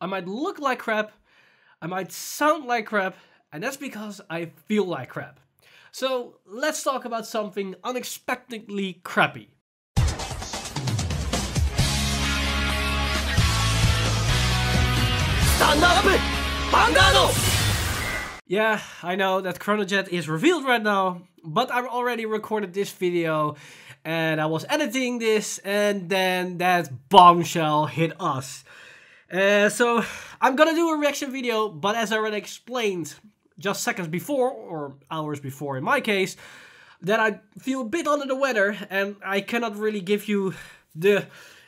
I might look like crap, I might sound like crap, and that's because I feel like crap. So let's talk about something unexpectedly crappy. Stand up! Yeah, I know that Chronojet is revealed right now, but I already recorded this video and I was editing this and then that bombshell hit us. Uh, so I'm gonna do a reaction video, but as I already explained just seconds before, or hours before in my case, that I feel a bit under the weather and I cannot really give you the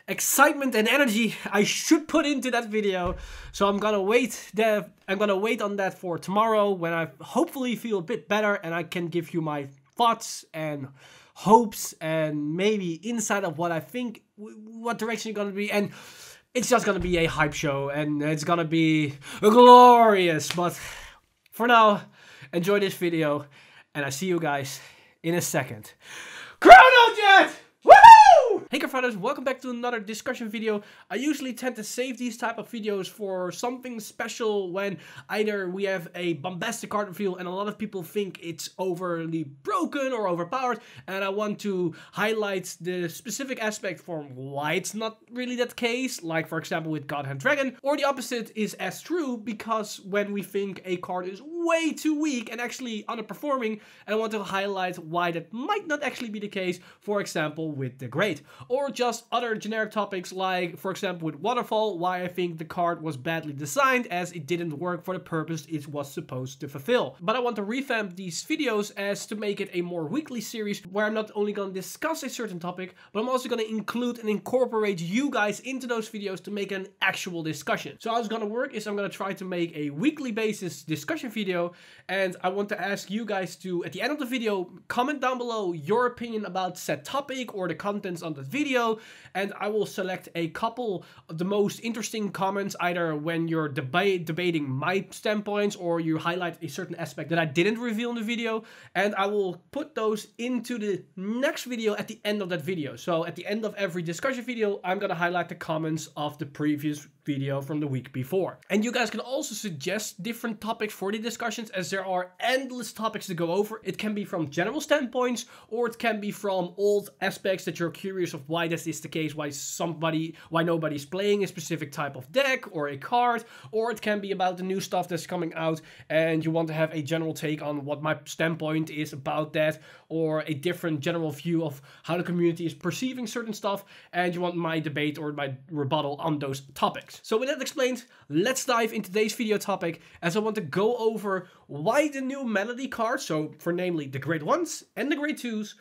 excitement and energy I should put into that video. So I'm gonna wait there. I'm gonna wait on that for tomorrow when I hopefully feel a bit better and I can give you my thoughts and hopes and maybe insight of what I think, what direction you're gonna be. And it's just gonna be a hype show and it's gonna be glorious. But for now, enjoy this video and I see you guys in a second. Chrono Jet! Hey Carfathers, welcome back to another discussion video. I usually tend to save these type of videos for something special when either we have a bombastic card reveal and a lot of people think it's overly broken or overpowered and I want to highlight the specific aspect for why it's not really that case, like for example with Godhand Dragon, or the opposite is as true because when we think a card is way too weak and actually underperforming. And I want to highlight why that might not actually be the case, for example, with the Great. Or just other generic topics like, for example, with Waterfall, why I think the card was badly designed as it didn't work for the purpose it was supposed to fulfill. But I want to revamp these videos as to make it a more weekly series where I'm not only going to discuss a certain topic, but I'm also going to include and incorporate you guys into those videos to make an actual discussion. So how it's going to work is I'm going to try to make a weekly basis discussion video video. And I want to ask you guys to, at the end of the video, comment down below your opinion about said topic or the contents on the video. And I will select a couple of the most interesting comments, either when you're deba debating my standpoints or you highlight a certain aspect that I didn't reveal in the video. And I will put those into the next video at the end of that video. So at the end of every discussion video, I'm going to highlight the comments of the previous video from the week before. And you guys can also suggest different topics for the discussions as there are endless topics to go over. It can be from general standpoints or it can be from old aspects that you're curious of why this is the case, why somebody, why nobody's playing a specific type of deck or a card, or it can be about the new stuff that's coming out and you want to have a general take on what my standpoint is about that or a different general view of how the community is perceiving certain stuff and you want my debate or my rebuttal on those topics. So with that explained, let's dive into today's video topic as I want to go over why the new Melody cards, so for namely the great 1s and the great 2s,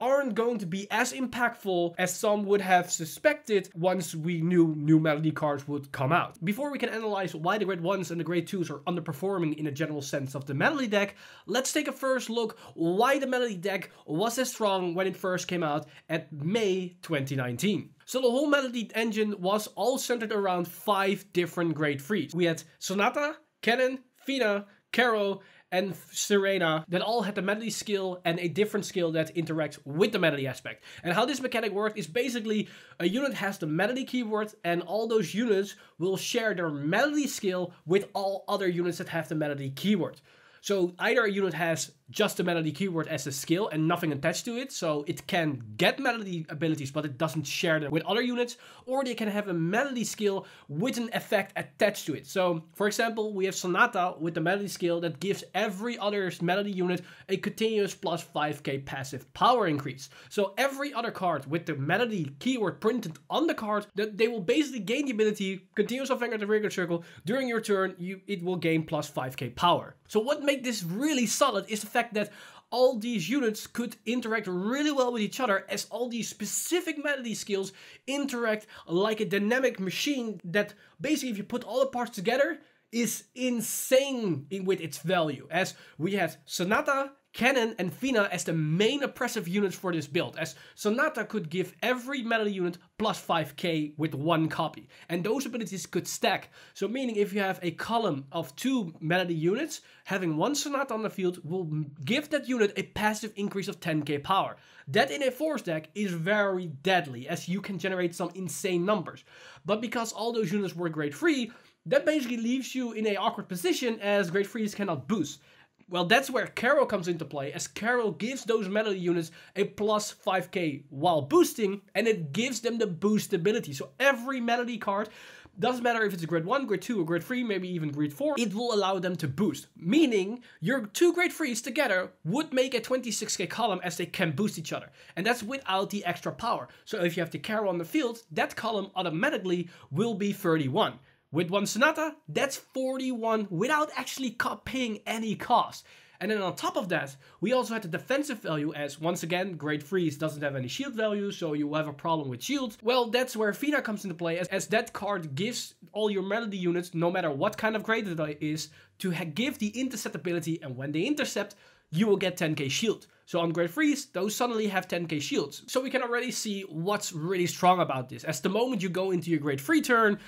aren't going to be as impactful as some would have suspected once we knew new Melody cards would come out. Before we can analyze why the great 1s and the great 2s are underperforming in a general sense of the Melody deck, let's take a first look why the Melody deck was as strong when it first came out at May 2019. So the whole Melody engine was all centered around five different grade frees. We had Sonata, Canon, Fina, Caro, and Serena that all had the melody skill and a different skill that interacts with the melody aspect. And how this mechanic works is basically a unit has the melody keyword and all those units will share their melody skill with all other units that have the melody keyword. So either unit has just the melody keyword as a skill and nothing attached to it, so it can get melody abilities but it doesn't share them with other units, or they can have a melody skill with an effect attached to it. So for example, we have Sonata with the melody skill that gives every other melody unit a continuous plus 5k passive power increase. So every other card with the melody keyword printed on the card, that they will basically gain the ability, continuous off finger the regular circle, during your turn, you it will gain plus 5k power. So what makes make this really solid is the fact that all these units could interact really well with each other as all these specific melody skills interact like a dynamic machine that basically if you put all the parts together is insane in with its value as we had Sonata Canon and Fina as the main oppressive units for this build, as Sonata could give every melee unit plus 5k with one copy, and those abilities could stack. So meaning if you have a column of two melody units, having one Sonata on the field will give that unit a passive increase of 10k power. That in a force deck is very deadly, as you can generate some insane numbers. But because all those units were grade 3, that basically leaves you in an awkward position as grade 3s cannot boost. Well, that's where Carol comes into play, as Carol gives those melody units a plus 5k while boosting, and it gives them the boost ability. So every melody card doesn't matter if it's a grid 1, grid 2, or grid 3, maybe even grid 4, it will allow them to boost. Meaning, your two grid 3s together would make a 26k column as they can boost each other. And that's without the extra power. So if you have the Carol on the field, that column automatically will be 31. With one Sonata, that's 41 without actually paying any cost. And then on top of that, we also had the defensive value as, once again, Great Freeze doesn't have any shield value, so you have a problem with shields. Well, that's where Fina comes into play, as, as that card gives all your Melody units, no matter what kind of grade it is, to give the intercept ability. and when they intercept, you will get 10k shield. So on Great Freeze, those suddenly have 10k shields. So we can already see what's really strong about this, as the moment you go into your Great Free turn,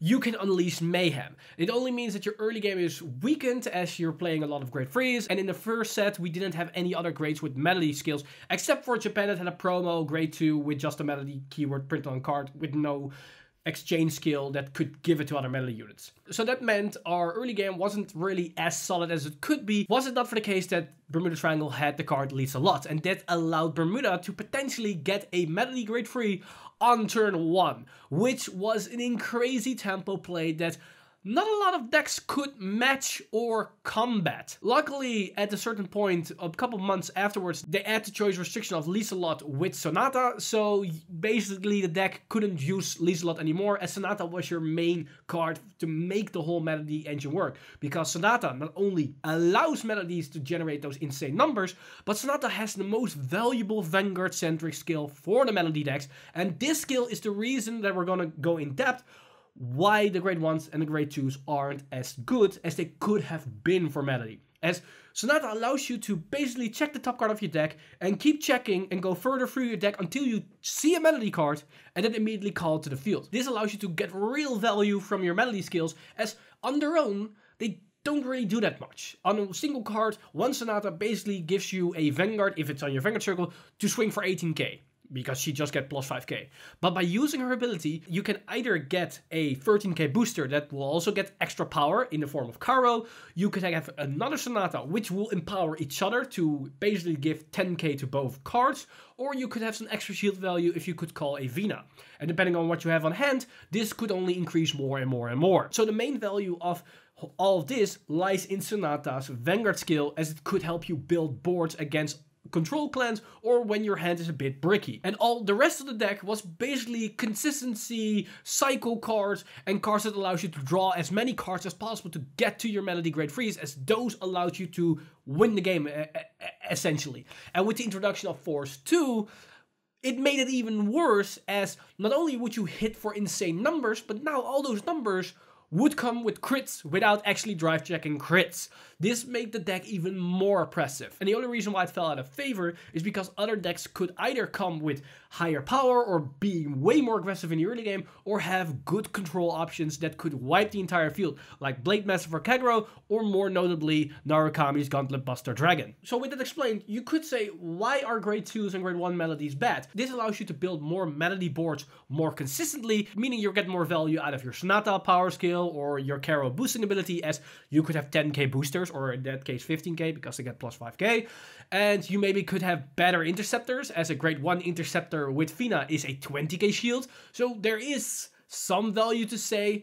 you can unleash mayhem. It only means that your early game is weakened as you're playing a lot of great 3s, and in the first set we didn't have any other grades with melody skills, except for Japan that had a promo grade 2 with just a melody keyword printed on card with no exchange skill that could give it to other melee units. So that meant our early game wasn't really as solid as it could be, was it not for the case that Bermuda Triangle had the card leads a lot, and that allowed Bermuda to potentially get a melody grade 3 on turn 1, which was an crazy tempo play that not a lot of decks could match or combat. Luckily, at a certain point, a couple months afterwards, they add the choice restriction of Lieselot with Sonata, so basically the deck couldn't use Lieselot anymore, as Sonata was your main card to make the whole Melody engine work. Because Sonata not only allows Melodies to generate those insane numbers, but Sonata has the most valuable Vanguard-centric skill for the Melody decks, and this skill is the reason that we're gonna go in depth why the grade 1s and the grade 2s aren't as good as they could have been for Melody. As Sonata allows you to basically check the top card of your deck and keep checking and go further through your deck until you see a Melody card and then immediately call it to the field. This allows you to get real value from your Melody skills as on their own, they don't really do that much. On a single card, one Sonata basically gives you a Vanguard, if it's on your Vanguard circle, to swing for 18k because she just get plus 5k. But by using her ability, you can either get a 13k booster that will also get extra power in the form of Caro, you could have another Sonata which will empower each other to basically give 10k to both cards, or you could have some extra shield value if you could call a Vina. And depending on what you have on hand, this could only increase more and more and more. So the main value of all of this lies in Sonata's Vanguard skill as it could help you build boards against control clans or when your hand is a bit bricky. And all the rest of the deck was basically consistency, cycle cards, and cards that allows you to draw as many cards as possible to get to your Melody Great Freeze as those allowed you to win the game essentially. And with the introduction of Force 2, it made it even worse as not only would you hit for insane numbers, but now all those numbers would come with crits without actually drive checking crits. This made the deck even more oppressive. And the only reason why it fell out of favor is because other decks could either come with higher power or be way more aggressive in the early game or have good control options that could wipe the entire field, like Blade Master for Kagro or more notably Narukami's Gauntlet Buster Dragon. So with that explained, you could say why are grade 2s and grade 1 melodies bad? This allows you to build more melody boards more consistently, meaning you'll get more value out of your Sonata power skill skill or your Carol boosting ability as you could have 10k boosters or in that case 15k because they get plus 5k. And you maybe could have better interceptors as a grade 1 interceptor with Fina is a 20k shield. So there is some value to say,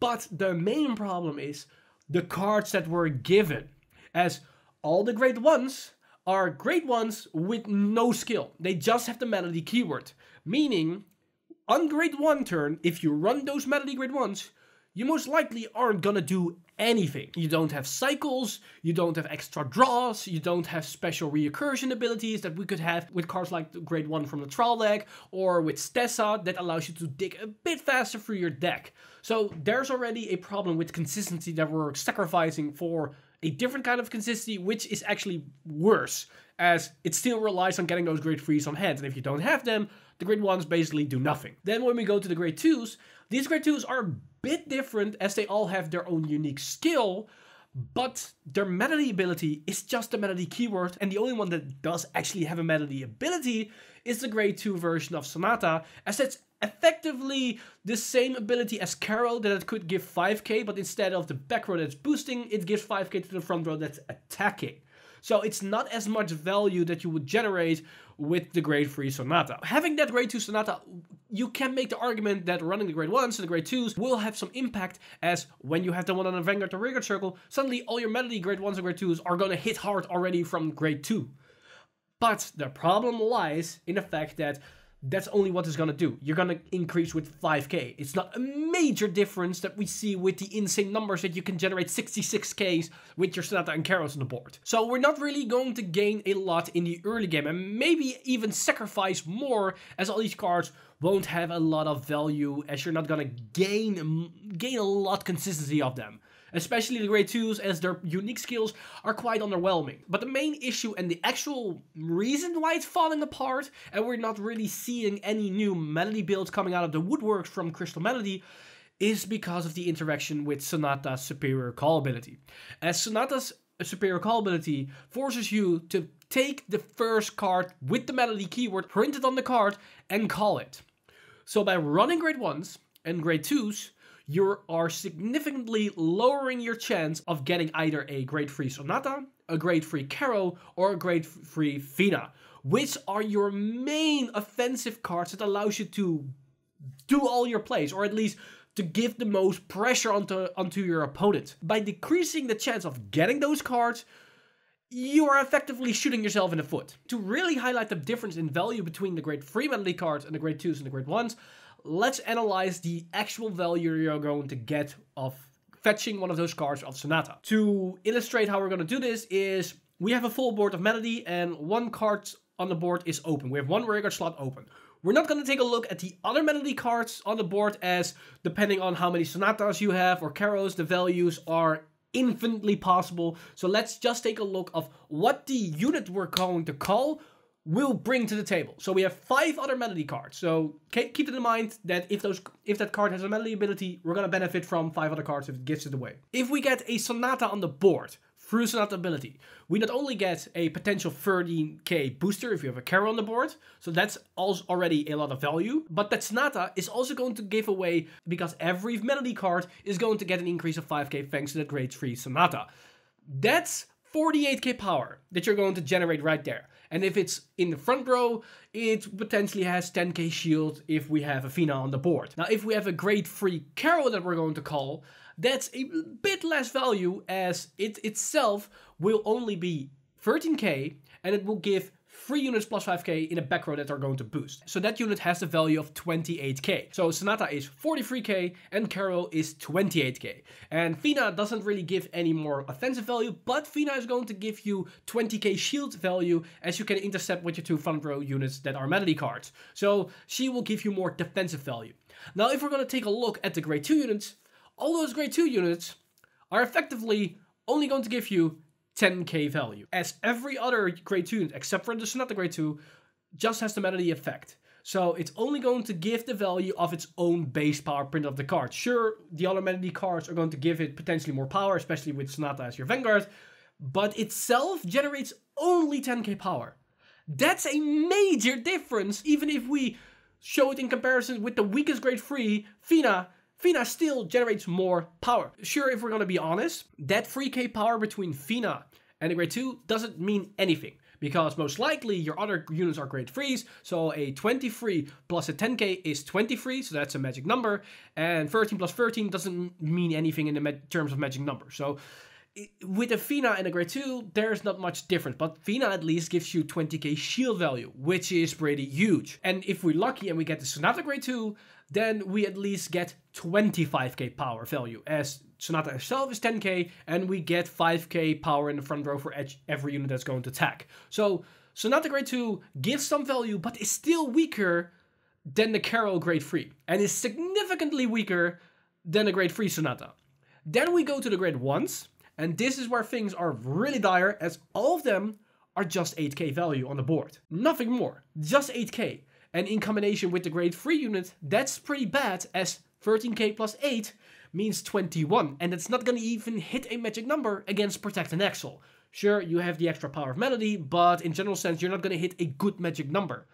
but the main problem is the cards that were given as all the grade 1s are great ones with no skill. They just have the melody keyword. Meaning, on grade 1 turn, if you run those melody grade 1s, you most likely aren't gonna do anything. You don't have cycles, you don't have extra draws, you don't have special reoccursion abilities that we could have with cards like the grade 1 from the trial deck or with Stessa that allows you to dig a bit faster through your deck. So there's already a problem with consistency that we're sacrificing for a different kind of consistency, which is actually worse, as it still relies on getting those grade 3s on hand. And if you don't have them, the grade ones basically do nothing. Then when we go to the grade twos, these grade twos are a bit different as they all have their own unique skill, but their melody ability is just a melody keyword, and the only one that does actually have a melody ability is the grade 2 version of Sonata, as that's effectively the same ability as Carol. that it could give 5k, but instead of the back row that's boosting, it gives 5k to the front row that's attacking. So it's not as much value that you would generate with the grade 3 Sonata. Having that grade 2 Sonata, you can make the argument that running the grade 1s and the grade 2s will have some impact as when you have the one on a Vanguard to Rearguard Circle, suddenly all your melody grade 1s and grade 2s are going to hit hard already from grade 2. But the problem lies in the fact that that's only what it's gonna do. You're gonna increase with 5k. It's not a major difference that we see with the insane numbers that you can generate 66ks with your Sonata and Karos on the board. So we're not really going to gain a lot in the early game and maybe even sacrifice more as all these cards won't have a lot of value as you're not gonna gain gain a lot consistency of them especially the grade 2s as their unique skills are quite underwhelming. But the main issue and the actual reason why it's falling apart and we're not really seeing any new melody builds coming out of the woodworks from Crystal Melody is because of the interaction with Sonata's superior callability. As Sonata's superior callability forces you to take the first card with the melody keyword printed on the card and call it. So by running grade 1s and grade 2s, you are significantly lowering your chance of getting either a grade 3 Sonata, a grade 3 Caro, or a grade 3 Fina, which are your main offensive cards that allows you to do all your plays, or at least to give the most pressure onto, onto your opponent. By decreasing the chance of getting those cards, you are effectively shooting yourself in the foot. To really highlight the difference in value between the grade 3 medley cards and the grade 2s and the grade 1s, let's analyze the actual value you're going to get of fetching one of those cards of Sonata. To illustrate how we're going to do this is we have a full board of Melody and one card on the board is open. We have one rear slot open. We're not going to take a look at the other melody cards on the board as depending on how many sonatas you have or carols, the values are infinitely possible. So let's just take a look of what the unit we're going to call will bring to the table. So we have five other melody cards. So keep it in mind that if those if that card has a melody ability, we're gonna benefit from five other cards if it gives it away. If we get a Sonata on the board through Sonata ability, we not only get a potential 13k booster if you have a Carol on the board, so that's also already a lot of value, but that Sonata is also going to give away because every melody card is going to get an increase of 5k thanks to the grade 3 Sonata. That's 48k power that you're going to generate right there. And if it's in the front row, it potentially has 10k shield if we have a Fina on the board. Now, if we have a grade 3 Carol that we're going to call, that's a bit less value as it itself will only be 13k and it will give three units plus 5k in a back row that are going to boost. So that unit has the value of 28k. So Sonata is 43k and Carol is 28k. And Fina doesn't really give any more offensive value, but Fina is going to give you 20k shield value as you can intercept with your two front row units that are melody cards. So she will give you more defensive value. Now, if we're going to take a look at the grade 2 units, all those grade 2 units are effectively only going to give you 10k value. As every other grade 2, except for the Sonata grade 2, just has the melody effect. So it's only going to give the value of its own base power print of the card. Sure, the other melody cards are going to give it potentially more power, especially with Sonata as your vanguard, but itself generates only 10k power. That's a major difference, even if we show it in comparison with the weakest grade 3, Fina, Fina still generates more power. Sure, if we're gonna be honest, that 3k power between Fina and the grade 2 doesn't mean anything because most likely your other units are grade 3s, so a 23 plus a 10k is 23, so that's a magic number, and 13 plus 13 doesn't mean anything in the terms of magic number. So with a Fina and a Grade 2, there's not much difference, but Fina at least gives you 20k shield value, which is pretty huge. And if we're lucky and we get the Sonata Grade 2, then we at least get 25k power value, as Sonata herself is 10k, and we get 5k power in the front row for every unit that's going to attack. So Sonata Grade 2 gives some value, but is still weaker than the Carol Grade 3, and is significantly weaker than a Grade 3 Sonata. Then we go to the Grade 1s, and this is where things are really dire as all of them are just 8k value on the board. Nothing more, just 8k. And in combination with the grade 3 unit, that's pretty bad as 13k plus 8 means 21. And it's not gonna even hit a magic number against Protect and Axel. Sure, you have the extra power of Melody, but in general sense, you're not gonna hit a good magic number.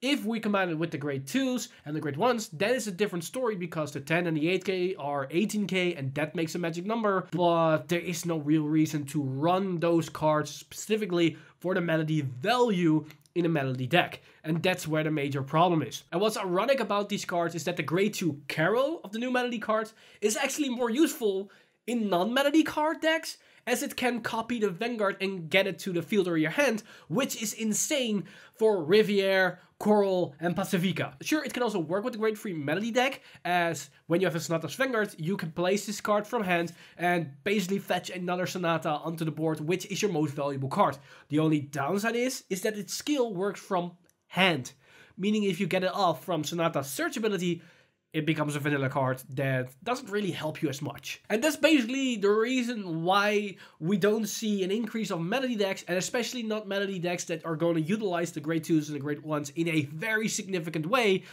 If we combine it with the grade 2s and the grade 1s, that is a different story because the 10 and the 8k are 18k and that makes a magic number, but there is no real reason to run those cards specifically for the melody value in a melody deck. And that's where the major problem is. And what's ironic about these cards is that the grade 2 Carol of the new melody cards is actually more useful in non-melody card decks as it can copy the Vanguard and get it to the field or your hand, which is insane for Riviere, Coral, and Pacifica. Sure, it can also work with the Great Free Melody deck, as when you have a Sonata's Vanguard, you can place this card from hand and basically fetch another Sonata onto the board, which is your most valuable card. The only downside is, is that its skill works from hand, meaning if you get it off from Sonata's searchability, it becomes a vanilla card that doesn't really help you as much. And that's basically the reason why we don't see an increase of melody decks, and especially not melody decks that are going to utilize the great 2s and the great 1s in a very significant way,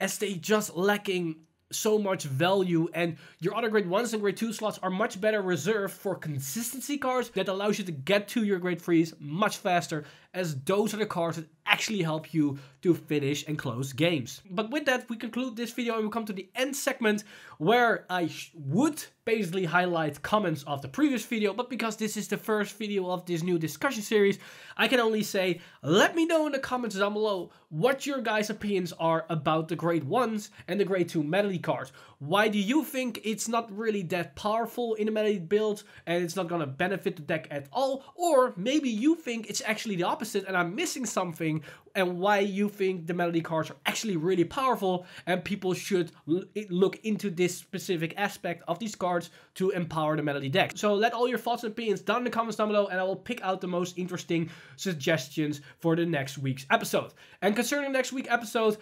as they just lacking so much value and your other grade 1s and grade 2 slots are much better reserved for consistency cards that allows you to get to your grade 3s much faster as those are the cards that actually help you to finish and close games. But with that, we conclude this video and we come to the end segment where I would basically highlight comments of the previous video, but because this is the first video of this new discussion series, I can only say, let me know in the comments down below what your guys' opinions are about the grade 1s and the grade 2 medley cards. Why do you think it's not really that powerful in the medley build and it's not gonna benefit the deck at all? Or maybe you think it's actually the opposite opposite and I'm missing something and why you think the melody cards are actually really powerful and people should look into this specific aspect of these cards to empower the melody deck. So let all your thoughts and opinions down in the comments down below and I will pick out the most interesting suggestions for the next week's episode. And concerning next week's episode,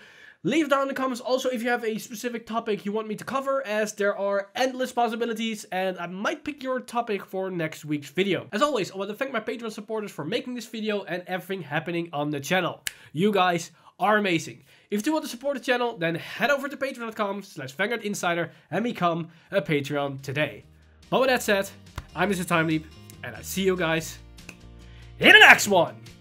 Leave down in the comments also if you have a specific topic you want me to cover as there are endless possibilities and I might pick your topic for next week's video. As always, I want to thank my Patreon supporters for making this video and everything happening on the channel. You guys are amazing. If you want to support the channel, then head over to patreon.com slash vanguardinsider and become a Patreon today. But with that said, I'm Mr. Time Leap, and I see you guys in the next one!